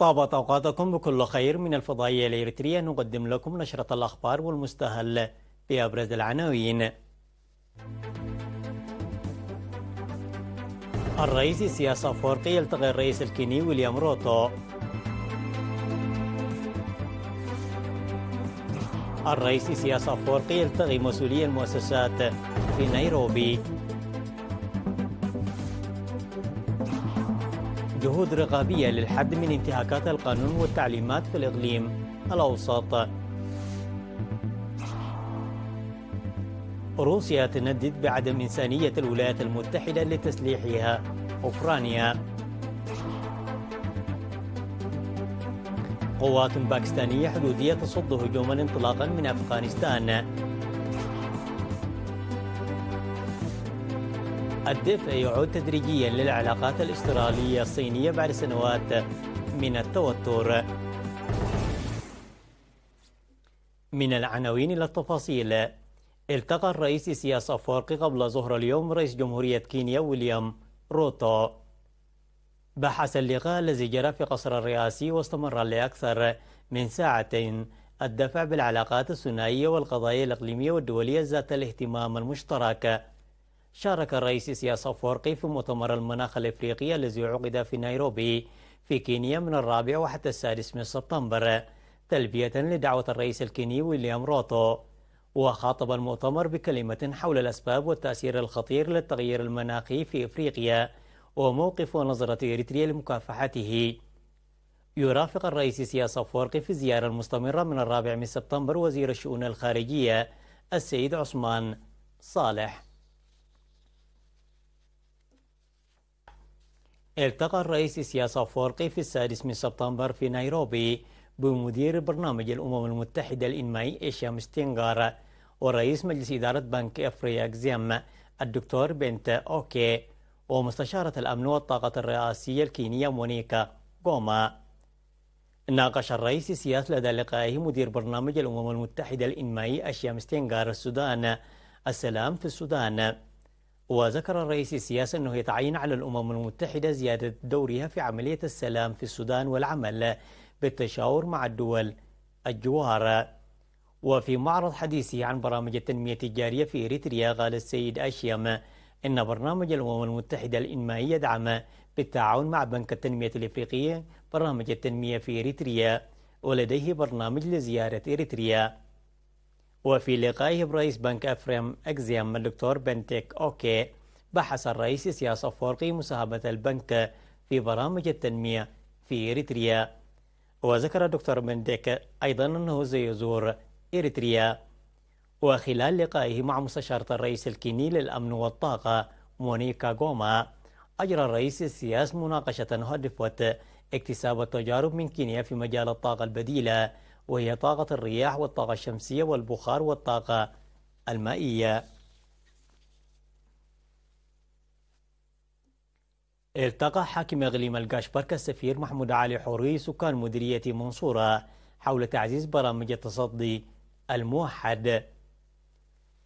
طابت أوقاتكم بكل خير من الفضائية الإريترية نقدم لكم نشرة الأخبار والمستهل بأبرز العناوين الرئيس السياسة فورقي يلتقي الرئيس الكيني ويليام روتو الرئيس السياسة فورقي يلتقي مسؤولي المؤسسات في نيروبي جهود رقابية للحد من انتهاكات القانون والتعليمات في الإقليم الأوسط روسيا تندد بعدم إنسانية الولايات المتحدة لتسليحها أوكرانيا قوات باكستانية حدودية تصد هجوما انطلاقا من أفغانستان الدفء يعود تدريجيا للعلاقات الاسترالية الصينية بعد سنوات من التوتر من العناوين إلى التفاصيل التقى الرئيس سياس أفواقي قبل ظهر اليوم رئيس جمهورية كينيا ويليام روتو بحث اللقاء الذي جرى في قصر الرئاسي واستمر لأكثر من ساعتين الدفع بالعلاقات الثنائية والقضايا الإقليمية والدولية ذات الاهتمام المشترك شارك الرئيس سياسة فورقي في مؤتمر المناخ الإفريقي الذي عقد في نيروبي في كينيا من الرابع وحتى السادس من سبتمبر تلبية لدعوة الرئيس الكيني ويليام روتو وخاطب المؤتمر بكلمة حول الأسباب والتأثير الخطير للتغيير المناخي في إفريقيا وموقف ونظرة إريتريا لمكافحته يرافق الرئيس سياسة فورقي في الزيارة المستمرة من الرابع من سبتمبر وزير الشؤون الخارجية السيد عثمان صالح التقى الرئيس سياسة فورقي في السادس من سبتمبر في نيروبي بمدير برنامج الأمم المتحدة الإنمائي إيشام ستينغار ورئيس مجلس إدارة بنك أفريا زيم الدكتور بنت أوكي ومستشارة الأمن والطاقة الرئاسية الكينية مونيكا غوما ناقش الرئيس سياس لدى لقائه مدير برنامج الأمم المتحدة الإنمائي أشيام ستينغار السودان السلام في السودان وذكر الرئيس السياسي أنه يتعين على الأمم المتحدة زيادة دورها في عملية السلام في السودان والعمل بالتشاور مع الدول الجوار وفي معرض حديثه عن برامج التنمية التجارية في إريتريا قال السيد أشيم إن برنامج الأمم المتحدة الإنمائي يدعم بالتعاون مع بنك التنمية الإفريقية برامج التنمية في إريتريا ولديه برنامج لزيارة إريتريا وفي لقائه برئيس بنك أفريم أكزيام الدكتور بنتيك أوكي بحث الرئيس سياسة فورقي مساهمة البنك في برامج التنمية في إريتريا وذكر الدكتور بنتيك أيضا أنه سيزور إريتريا وخلال لقائه مع مستشارة الرئيس الكيني للأمن والطاقة مونيكا غوما أجرى الرئيس السياس مناقشة هدفت اكتساب التجارب من كينيا في مجال الطاقة البديلة وهي طاقة الرياح والطاقة الشمسية والبخار والطاقة المائية التقى حاكم إغليم القاشبرك السفير محمود علي حوري سكان مديرية منصورة حول تعزيز برامج التصدي الموحد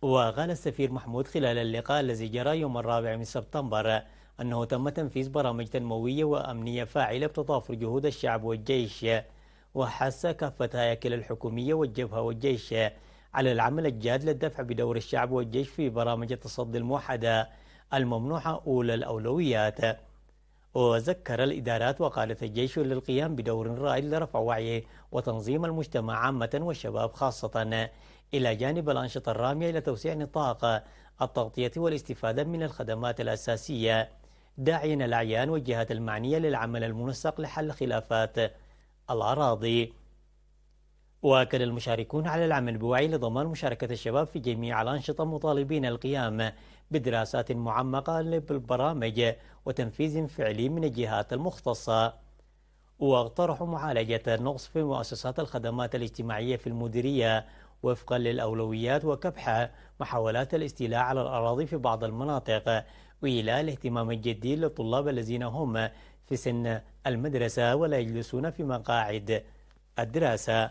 وقال السفير محمود خلال اللقاء الذي جرى يوم الرابع من سبتمبر أنه تم تنفيذ برامج تنموية وأمنية فاعلة بتضافر جهود الشعب والجيش وحث كافة هياكل الحكومية والجبهة والجيش على العمل الجاد للدفع بدور الشعب والجيش في برامج التصدي الموحدة الممنوحة أولى الأولويات وذكر الإدارات وقادة الجيش للقيام بدور رائد لرفع وعيه وتنظيم المجتمع عامة والشباب خاصة إلى جانب الأنشطة الرامية إلى توسيع نطاق التغطية والاستفادة من الخدمات الأساسية داعيا الأعيان والجهات المعنية للعمل المنسق لحل خلافات الأراضي وأكد المشاركون على العمل بوعي لضمان مشاركة الشباب في جميع الأنشطة مطالبين القيام بدراسات معمقة بالبرامج وتنفيذ فعلي من الجهات المختصة واقترحوا معالجة النقص في مؤسسات الخدمات الاجتماعية في المديرية وفقا للأولويات وكبح محاولات الاستيلاء على الأراضي في بعض المناطق وإلى الاهتمام الجدي للطلاب الذين هم في سن المدرسة ولا يجلسون في مقاعد الدراسة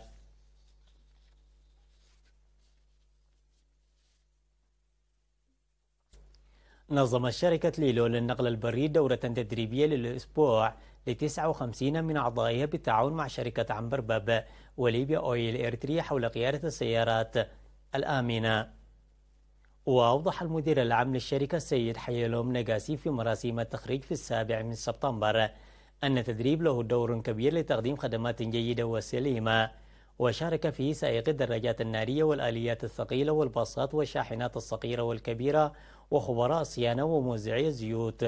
نظمت شركة ليلو للنقل البري دورة تدريبية للأسبوع ل 59 من أعضائها بالتعاون مع شركة عنبر باب وليبيا أويل إيرتري حول قيادة السيارات الآمنة وأوضح المدير العام للشركة السيد حيلوم نجاسي في مراسيم التخريج في السابع من سبتمبر أن التدريب له دور كبير لتقديم خدمات جيدة وسليمة وشارك فيه سائقي الدراجات النارية والآليات الثقيلة والباصات والشاحنات الصغيرة والكبيرة وخبراء الصيانة وموزعي الزيوت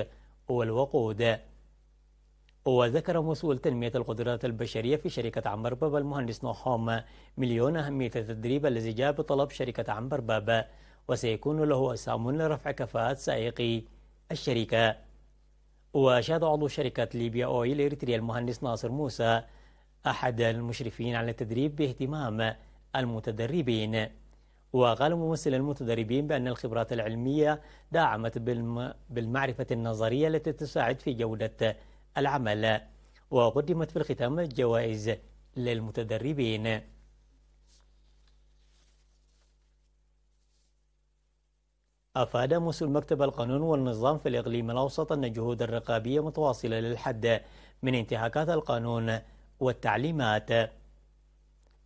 والوقود وذكر مسؤول تنمية القدرات البشرية في شركة عمبر بابا المهندس نوحوم مليون أهمية التدريب الذي جاء بطلب شركة عمبر بابا وسيكون له أسهم لرفع كفاءة سائقي الشركة وأشاد عضو شركة ليبيا أويل إريتريا المهندس ناصر موسى أحد المشرفين على التدريب باهتمام المتدربين وقال ممثل المتدربين بأن الخبرات العلمية داعمت بالمعرفة النظرية التي تساعد في جودة العمل وقدمت في الختام الجوائز للمتدربين أفاد مسؤول مكتب القانون والنظام في الإقليم الأوسط أن الجهود الرقابية متواصلة للحد من انتهاكات القانون والتعليمات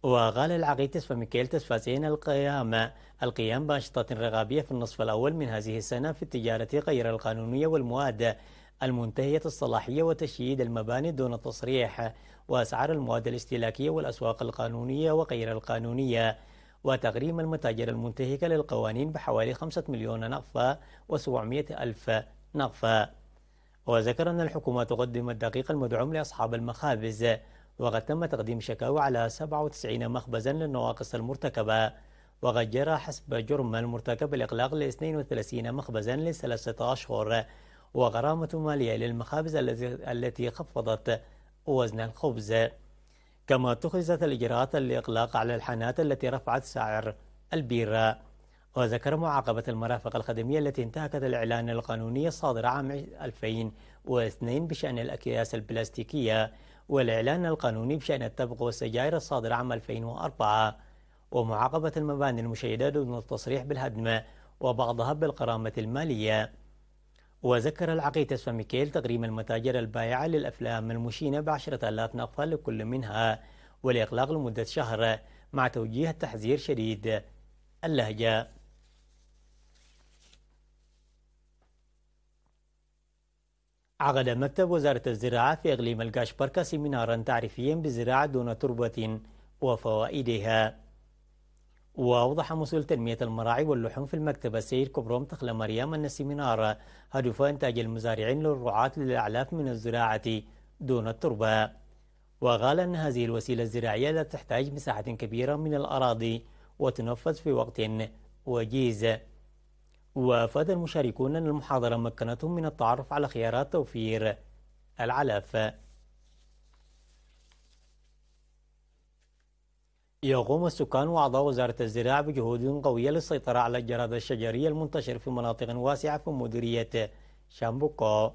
وقال العقيد تسفا ميكيل تسفازين القيام القيام بأنشطة رقابية في النصف الأول من هذه السنة في التجارة غير القانونية والمواد المنتهية الصلاحية وتشييد المباني دون تصريح وأسعار المواد الاستهلاكية والأسواق القانونية وغير القانونية وتغريم المتاجر المنتهكة للقوانين بحوالي 5 مليون نقفة و700 ألف نقفة وذكر أن الحكومة تقدم الدقيق المدعوم لأصحاب المخابز وقد تم تقديم شكاوى على 97 مخبزا للنواقص المرتكبة وقد جرى حسب جرم المرتكب الإغلاق ل 32 مخبزا لثلاثة أشهر وغرامة مالية للمخابز التي خفضت وزن الخبز كما اتخذت الإجراءات لإغلاق على الحانات التي رفعت سعر البيرة وذكر معاقبة المرافق الخدمية التي انتهكت الإعلان القانوني الصادر عام 2002 بشأن الأكياس البلاستيكية والإعلان القانوني بشأن التبغ والسجائر الصادر عام 2004 ومعاقبة المباني المشيدة دون التصريح بالهدم وبعضها بالقرامة المالية وذكر العقيد اسفا ميكيل تغريم المتاجر البائعة للأفلام المشينة بعشرة آلاف نقفة لكل منها والإغلاق لمدة شهر مع توجيه تحذير شديد اللهجة عقد مكتب وزارة الزراعة في إقليم القاشبركة سيمينارا تعريفيا بالزراعة دون تربة وفوائدها وأوضح مسؤول تنمية المراعي واللحوم في المكتبة السيد كبروم تخلى مريم أن السيمينار هدف إنتاج المزارعين للرعاة للأعلاف من الزراعة دون التربة وقال أن هذه الوسيلة الزراعية لا تحتاج مساحة كبيرة من الأراضي وتنفذ في وقت وجيز وأفاد المشاركون أن المحاضرة مكنتهم من التعرف على خيارات توفير العلف يقوم السكان وأعضاء وزارة الزراعة بجهود قوية للسيطرة على الجراد الشجري المنتشر في مناطق واسعة في مديرية شامبوكو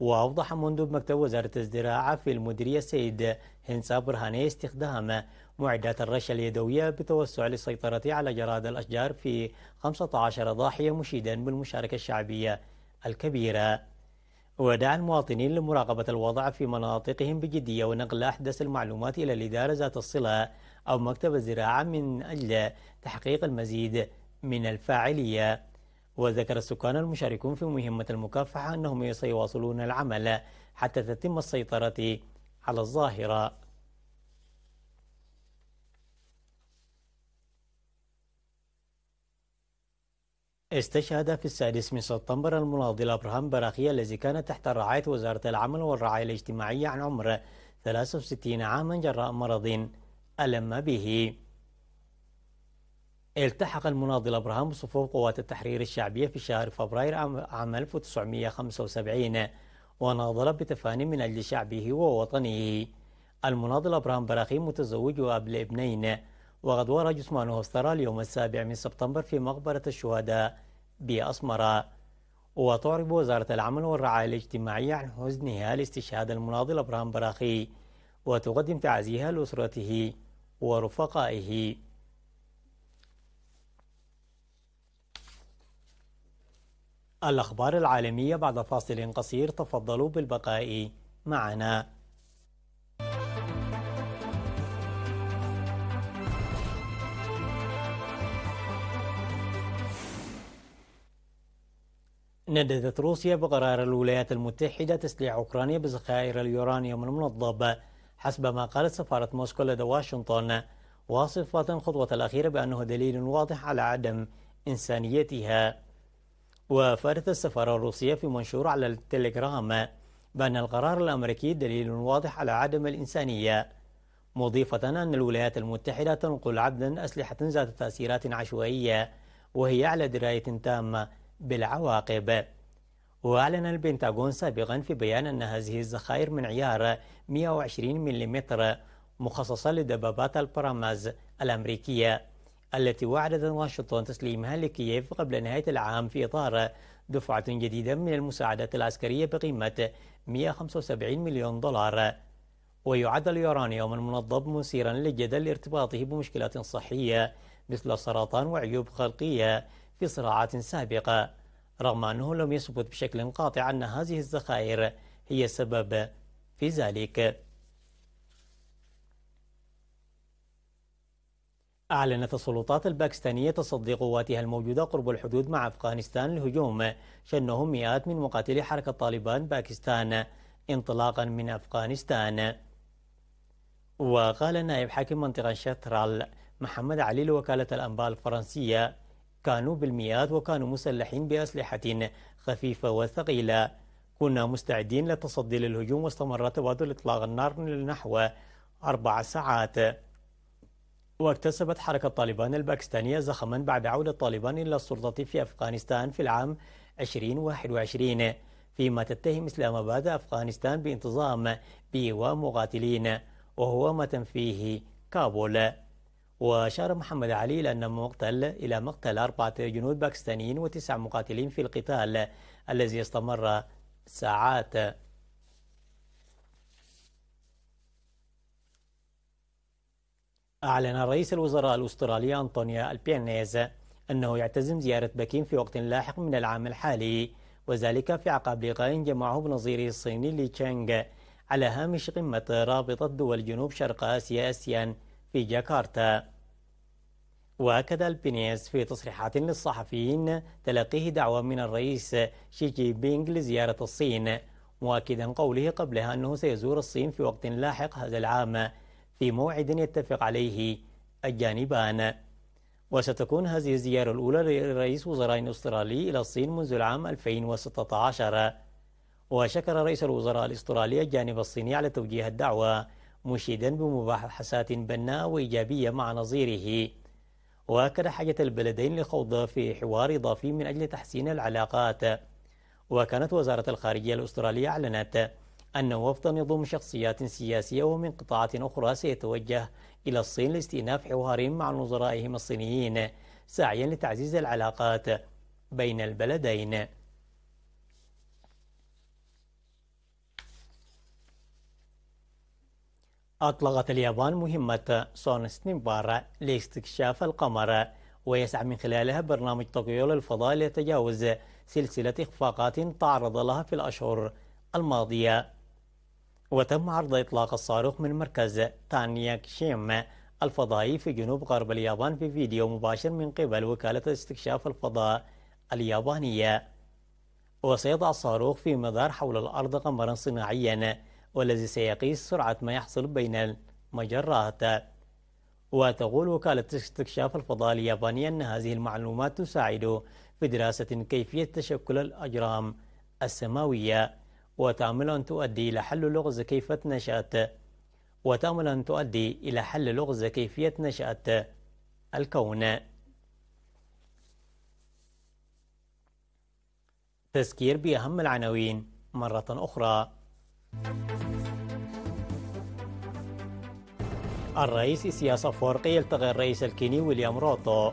وأوضح مندوب مكتب وزارة الزراعة في المديرية السيد هنسا برهاني استخدام معدات الرش اليدوية بتوسع للسيطرة على جراد الأشجار في 15 ضاحية مشيدا بالمشاركة الشعبية الكبيرة ودعا المواطنين لمراقبة الوضع في مناطقهم بجدية ونقل أحدث المعلومات إلى الإدارة ذات الصلة أو مكتب الزراعة من أجل تحقيق المزيد من الفاعلية وذكر السكان المشاركون في مهمة المكافحة أنهم سيواصلون العمل حتى تتم السيطرة على الظاهرة استشهد في السادس من سبتمبر الماضي الأبراهام براخية الذي كان تحت رعاية وزارة العمل والرعاية الاجتماعية عن عمر 63 عاما جراء مرض ألم به التحق المناضل أبراهام بصفوف قوات التحرير الشعبية في شهر فبراير عام 1975 وناضل بتفاني من أجل شعبه ووطنه المناضل أبراهام براخي متزوج وأب لابنين وقد ورى جثمانه استرى اليوم السابع من سبتمبر في مقبرة الشهداء بأسمراء وتعرب وزارة العمل والرعاية الاجتماعية عن حزنها لاستشهاد المناضل أبراهام براخي وتقدم تعزيها لأسرته ورفقائه الأخبار العالمية بعد فاصل قصير تفضلوا بالبقاء معنا نددت روسيا بقرار الولايات المتحدة تسليح أوكرانيا بذخائر اليورانيوم المنضب حسب ما قالت سفارة موسكو لدى واشنطن واصفة الخطوة الأخيرة بأنه دليل واضح على عدم إنسانيتها وأفادت السفارة الروسية في منشور على التليجرام بأن القرار الأمريكي دليل واضح على عدم الإنسانية مضيفة أن الولايات المتحدة تنقل عددا أسلحة ذات تأثيرات عشوائية وهي على دراية تامة بالعواقب وأعلن البنتاغون سابقا في بيان أن هذه الذخائر من عيار 120 ملم مخصصة لدبابات البراماز الأمريكية التي وعدت واشنطن تسليمها لكييف قبل نهاية العام في إطار دفعة جديدة من المساعدات العسكرية بقيمة 175 مليون دولار ويعد اليورانيوم المنضب مثيرا للجدل لارتباطه بمشكلات صحية مثل السرطان وعيوب خلقية في صراعات سابقة رغم أنه لم يثبت بشكل قاطع أن هذه الذخائر هي السبب في ذلك أعلنت السلطات الباكستانية تصدي قواتها الموجودة قرب الحدود مع أفغانستان الهجوم شنهم مئات من مقاتلي حركة طالبان باكستان انطلاقا من أفغانستان وقال نائب حاكم منطقة شترال محمد علي لوكالة الأنباء الفرنسية كانوا بالمئات وكانوا مسلحين بأسلحة خفيفة وثقيلة كنا مستعدين للتصدي للهجوم واستمر تبادل إطلاق النار لنحو أربع ساعات واكتسبت حركة طالبان الباكستانية زخما بعد عودة طالبان إلى السلطة في أفغانستان في العام 2021 فيما تتهم إسلام آباد أفغانستان بانتظام بإيواء مقاتلين وهو ما تنفيه كابول وأشار محمد علي إلى أن مقتل إلى مقتل أربعة جنود باكستانيين وتسع مقاتلين في القتال الذي استمر ساعات أعلن رئيس الوزراء الأسترالي أنطونيا البيانيز أنه يعتزم زيارة بكين في وقت لاحق من العام الحالي وذلك في عقاب لقاء جمعه بنظيره الصيني لي تشانغ على هامش قمة رابطة دول جنوب شرق آسيا أسيان في جاكرتا وأكد البينيز في تصريحات للصحفيين تلقيه دعوة من الرئيس شي جي بينغ لزيارة الصين مؤكدا قوله قبلها أنه سيزور الصين في وقت لاحق هذا العام في موعد يتفق عليه الجانبان وستكون هذه الزيارة الأولى لرئيس وزراء أسترالي إلى الصين منذ العام 2016 وشكر رئيس الوزراء الأسترالي الجانب الصيني على توجيه الدعوة مشيدا بمباحثات بناءة وإيجابية مع نظيره وأكد حاجة البلدين لخوض في حوار إضافي من أجل تحسين العلاقات وكانت وزارة الخارجية الأسترالية أعلنت أن وفدا يضم شخصيات سياسية ومن قطاعات أخرى سيتوجه إلى الصين لاستئناف حوار مع نظرائهم الصينيين سعيا لتعزيز العلاقات بين البلدين أطلقت اليابان مهمة صون سنبارا لاستكشاف القمر ويسعى من خلالها برنامج طوكيو للفضاء ليتجاوز سلسلة إخفاقات تعرض لها في الأشهر الماضية وتم عرض إطلاق الصاروخ من مركز تانياك شيم الفضائي في جنوب غرب اليابان في فيديو مباشر من قبل وكالة استكشاف الفضاء اليابانية وسيضع الصاروخ في مدار حول الأرض قمرا صناعيا والذي سيقيس سرعة ما يحصل بين المجرات وتقول وكالة استكشاف الفضاء اليابانية أن هذه المعلومات تساعد في دراسة كيفية تشكل الأجرام السماوية وتأمل أن تؤدي إلى حل لغز كيفية نشأة وتأمل أن تؤدي إلى حل لغز كيفية نشأة الكون تذكير بأهم العناوين مرة أخرى الرئيس سياسة فورقي يلتقي الرئيس الكيني ويليام روتو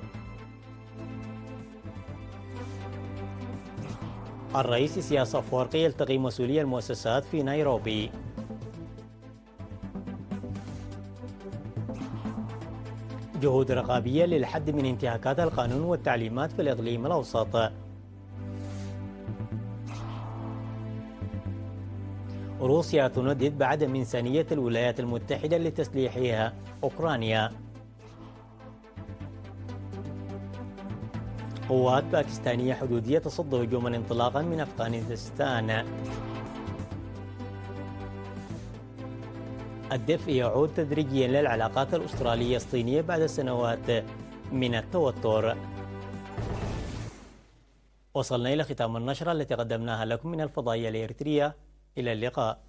الرئيس سياسة فورقي يلتقي مسؤولي المؤسسات في نيروبي جهود رقابية للحد من انتهاكات القانون والتعليمات في الإقليم الأوسط روسيا تندد بعدم إنسانية الولايات المتحدة لتسليحها أوكرانيا قوات باكستانية حدودية تصد هجوما انطلاقا من أفغانستان الدفء يعود تدريجيا للعلاقات الأسترالية الصينية بعد سنوات من التوتر وصلنا إلى ختام النشرة التي قدمناها لكم من الفضائية الإريترية إلى اللقاء